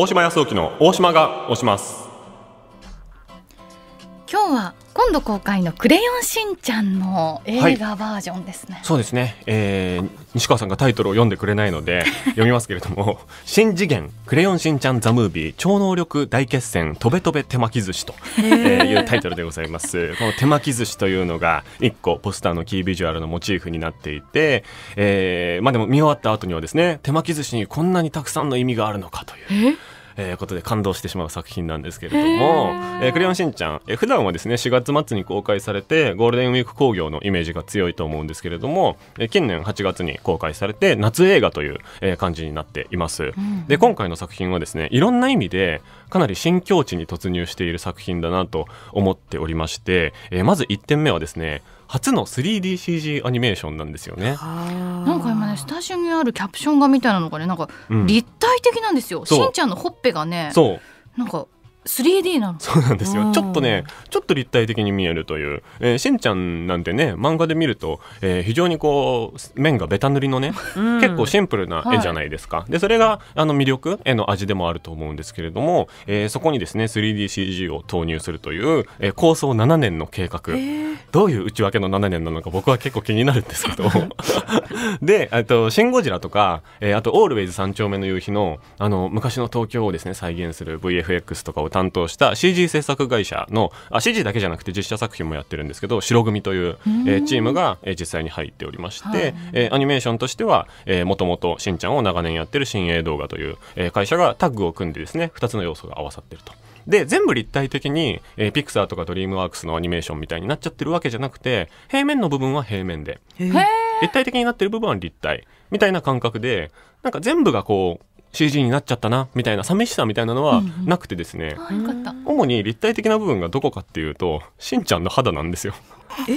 大島康沖の大島が押します今日は今度公開のクレヨンしんちゃんの映画バージョンですね、はい、そうですね、えー、西川さんがタイトルを読んでくれないので 読みますけれども新次元クレヨンしんちゃんザムービー超能力大決戦とべとべ手巻き寿司と、えいうタイトルでございますこの手巻き寿司というのが1個ポスターのキービジュアルのモチーフになっていて、えー、まあでも見終わった後にはですね手巻き寿司にこんなにたくさんの意味があるのかという、えー、ことで感動してしまう作品なんですけれども「えー、クレヨンしんちゃん」えー、普段はですね4月末に公開されてゴールデンウィーク興行のイメージが強いと思うんですけれども、えー、近年8月に公開されて夏映画という、えー、感じになっています。うん、で今回の作品はですねいろんな意味でかなり新境地に突入している作品だなと思っておりまして、えー、まず1点目はですね初の 3DCG アニメーションなんですよね。なんか今ねスタジオにあるキャプション画みたいなのがねなんか立体的なんですよ、うん、しんちゃんのほっぺがねそうなんか 3D なのそうなんですよちょっとねちょっと立体的に見えるという、えー、しんちゃんなんてね漫画で見ると、えー、非常にこう面がベタ塗りのね、うん、結構シンプルな絵じゃないですか、はい、でそれがあの魅力絵の味でもあると思うんですけれども、えー、そこにですね 3DCG を投入するという、えー、構想7年の計画、えー、どういう内訳の7年なのか僕は結構気になるんですけど であと「シン・ゴジラ」とか、えー、あと「オールウェイズ三丁目の夕日の」あの昔の東京をですね再現する VFX とかを担当した CG 制作会社のあ CG だけじゃなくて実写作品もやってるんですけど白組という、えチームが、え実際に入っておりまして、えアニメーションとしてはもともとしんちゃんを長年やってる新映動画という、え会社がタッグを組んでですね2つの要素が合わさってると。で全部立体的に、えー、ピクサーとかドリームワークスのアニメーションみたいになっちゃってるわけじゃなくて平面の部分は平面で立体的になってる部分は立体みたいな感覚でなんか全部がこう CG になっちゃったなみたいな寂しさみたいなのはなくてですね、うんうん、主に立体的な部分がどこかっていうとしんちゃんの肌なんですよ。え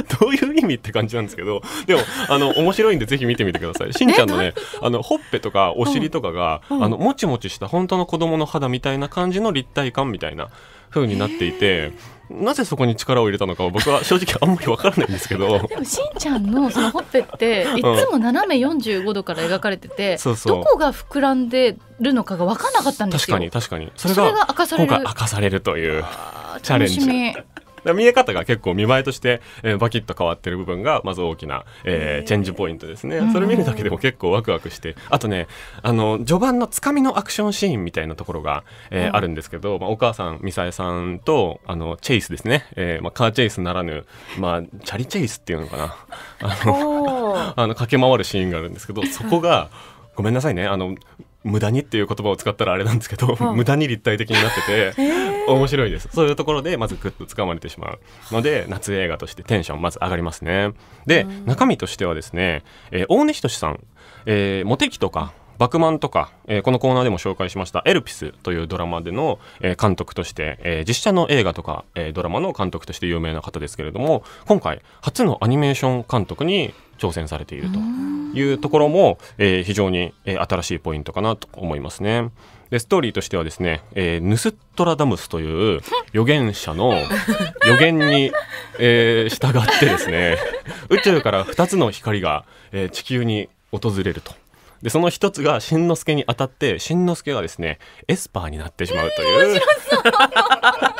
どういう意味って感じなんですけどでもあの面白いんでぜひ見てみてください しんちゃんのねあのほっぺとかお尻とかが、うんうん、あのもちもちした本当の子供の肌みたいな感じの立体感みたいな風になっていて。なぜそこに力を入れたのか僕は正直あんまりわからないんですけど でもしんちゃんのそのほっぺっていつも斜め45度から描かれてて、うどこが膨らんでるのかが分からなかったんですよ確かに確かにそれが明かされる今回明かされるというチャレンジ見え方が結構見栄えとして、えー、バキッと変わってる部分がまず大きな、えー、チェンジポイントですね、それ見るだけでも結構ワクワクしてあとねあの序盤のつかみのアクションシーンみたいなところが、えー、あるんですけど、まあ、お母さんミサエさんとあのチェイスですね、えーまあ、カーチェイスならぬ、まあ、チャリチェイスっていうのかなあのあの駆け回るシーンがあるんですけどそこがごめんなさいねあの無駄にっていう言葉を使ったらあれなんですけど、はい、無駄に立体的になってて、え ー、面白いですそういうところでまずグッとつかまれてしまうので夏映画としてテンションまず上がりますねで、うん、中身としてはですね、えー、大根仁さん、えー、モテキとかバクマンとか、えー、このコーナーでも紹介しました「エルピス」というドラマでの、えー、監督として、えー、実写の映画とか、えー、ドラマの監督として有名な方ですけれども今回初のアニメーション監督に挑戦されているというところも、えー、非常に、えー、新しいポイントかなと思いますね。でストーリーとしてはですね、えー、ヌスットラダムスという予 言者の予言に、えー、従ってですね宇宙から2つの光が、えー、地球に訪れると。でその一つがしんのすけに当たってしんのすけがですねエスパーになってしまうという。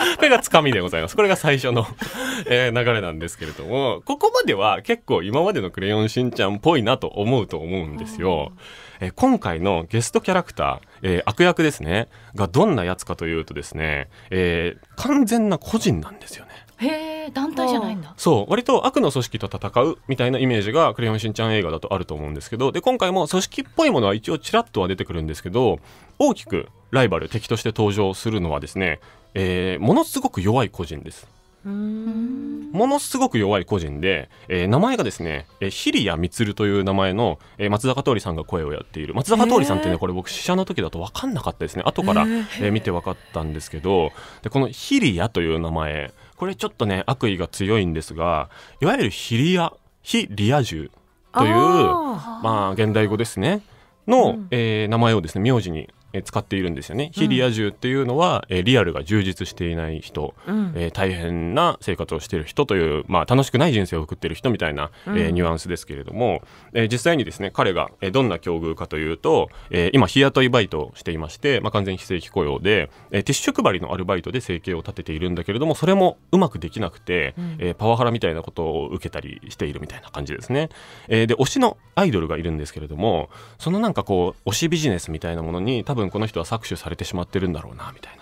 これがつかみでございます。これが最初の えー、流れなんですけれども、ここまでは結構今までのクレヨンしんちゃんっぽいなと思うと思うんですよ。えー、今回のゲストキャラクター、えー、悪役ですね、がどんなやつかというとですね、えー、完全な個人なんですよね。へえ団体じゃないんだそう割と悪の組織と戦うみたいなイメージが「クレヨンしんちゃん」映画だとあると思うんですけどで今回も組織っぽいものは一応ちらっとは出てくるんですけど大きくライバル敵として登場するのはですねえー、ものすごく弱い個人です。ものすごく弱い個人で、えー、名前がですね、えー、日ミ谷ルという名前の、えー、松坂桃李さんが声をやっている松坂桃李さんってねこれ僕試写の時だと分かんなかったですね後から、え見て分かったんですけどでこの日リ谷という名前これちょっとね悪意が強いんですがいわゆる日リ谷ヒリア銃というまあ現代語ですねの、うん、えー、名前をですね名字にえ使っているんですよね。非リア充っていうのは、えリアルが充実していない人、え大変な生活をしている人という、まあ、楽しくない人生を送っている人みたいな、えニュアンスですけれども、え実際にですね彼が、えどんな境遇かというと、え今日雇いバイトをしていまして、まあ、完全非正規雇用で、えティッシュ配りのアルバイトで生計を立てているんだけれどもそれもうまくできなくて、えパワハラみたいなことを受けたりしているみたいな感じですね。えで推しのアイドルがいるんですけれどもそのなんかこう推しビジネスみたいなものに多分分この人は搾取されてしまってるんだろうなみたい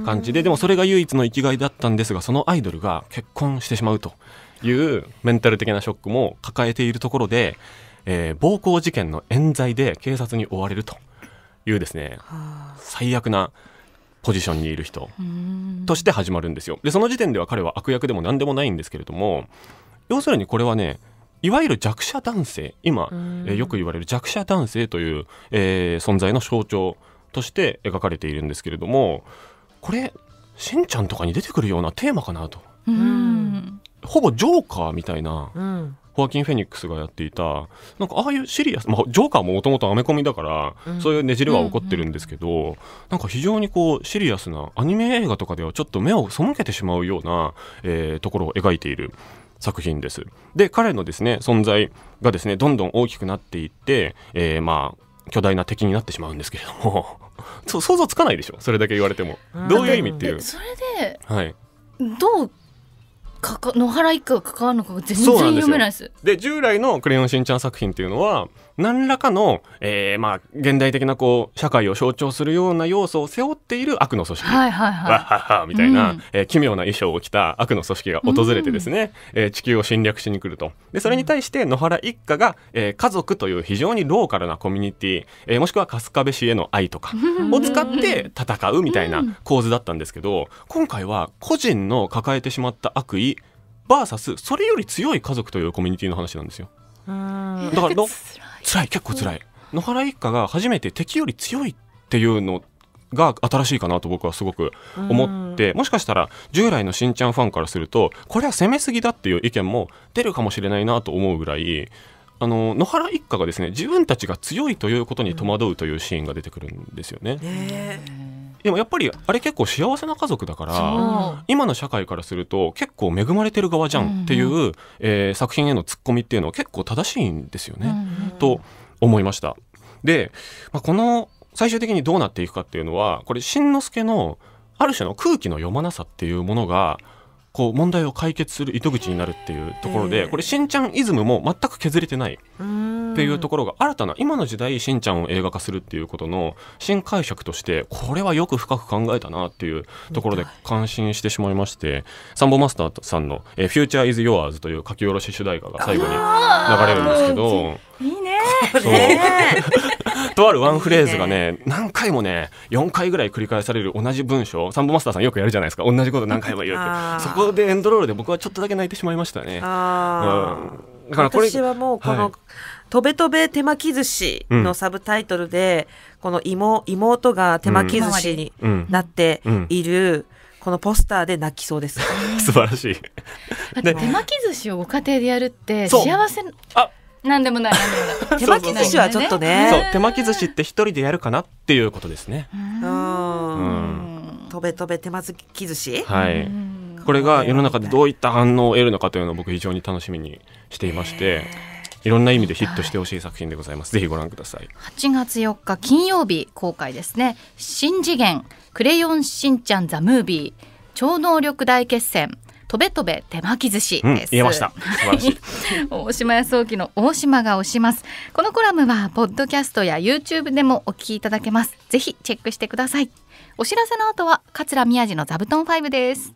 な感じででもそれが唯一の生きがいだったんですがそのアイドルが結婚してしまうというメンタル的なショックも抱えているところで、えー、暴行事件の冤罪で警察に追われるというですね最悪なポジションにいる人として始まるんですよ。でその時点では彼は悪役でも何でもないんですけれども要するにこれはねいわゆる弱者男性今、えー、よく言われる弱者男性という、えー、存在の象徴として描かれているんですけれどもこれしんちゃんとかに出てくるようなテーマかなと。うんほぼジョーカーみたいな、うん、ホアキン・フェニックスがやっていたなんかああいうシリアス、まあ、ジョーカーももともとアメコミだから、うん、そういうねじれは起こってるんですけど、うんうん、なんか非常にこうシリアスなアニメ映画とかではちょっと目を背けてしまうような、えー、ところを描いている作品です。で彼のですね存在がですねどんどん大きくなっていって、えー、まあ巨大な敵になってしまうんですけれども そう想像つかないでしょそれだけ言われてもどういう意味っていうそれで、はい、どうかか野原一家が関わるのかが全然読めないですで従来の「クレヨンしんちゃん」作品っていうのは何らかの、えーまあ、現代的なこう社会を象徴するような要素を背負っている悪の組織、はいはいはい、わっはっはみたいな、うん、えー、奇妙な衣装を着た悪の組織が訪れてですね、うん、えー、地球を侵略しに来るとでそれに対して野原一家が、えー、家族という非常にローカルなコミュニティ、えー、もしくは春日部市への愛とかを使って戦うみたいな構図だったんですけど、今回は個人の抱えてしまった悪意サスそれより強い家族というコミュニティの話なんですよだからの 辛い結構辛い野原一家が初めて敵より強いっていうのが新しいかなと僕はすごく思ってもしかしたら従来のしんちゃんファンからするとこれは攻めすぎだっていう意見も出るかもしれないなと思うぐらいあの野原一家がですね自分たちが強いということに戸惑うというシーンが出てくるんですよね。ねでもやっぱりあれ結構幸せな家族だから今の社会からすると結構恵まれてる側じゃんっていう、うんうん、えー、作品へのツッコミっていうのは結構正しいんですよね、うんうん、と思いました。で、まあ、この最終的にどうなっていくかっていうのはこれしんのすけのある種の空気の読まなさっていうものがこう問題を解決する糸口になるっていうところで、これしんちゃんイズムも全く削れてない。うんっていうところが新たな今の時代しんちゃんを映画化するっていうことの新解釈としてこれはよく深く考えたなっていうところで感心してしまいましてサンボマスターさんの「え Future is Yours」という書き下ろし主題歌が最後に流れるんですけど。いいね とあるワンフレーズがね何回もね4回ぐらい繰り返される同じ文章サンボマスターさんよくやるじゃないですか同じこと何回も言うってそこでエンドロールで僕はちょっとだけ泣いてしまいましたね。うん私はもうこの、はい「とべとべ手巻き寿司」のサブタイトルで、うん、この妹妹が手巻き寿司になっている、このポスターで泣きそうです。素晴らしい。手巻き寿司をご家庭でやるって幸せあなんでもない手巻き寿司はちょっとね。手巻き寿司って一人でやるかなっていうことですね。うん。とべとべ手巻き寿司。はい。これが世の中でどういった反応を得るのかというのを僕非常に楽しみにしていまして。いろんな意味でヒットしてほしい作品でございます。ぜひご覧ください。8月4日金曜日公開ですね。新次元クレヨンしんちゃんザムービー超能力大決戦とべとべ手巻き寿司です、うん、言えました素晴らしい 大島康沖の大島が推しますこのコラムはポッドキャストや YouTube でもお聞きいただけますぜひチェックしてくださいお知らせの後は桂宮治の座布団5です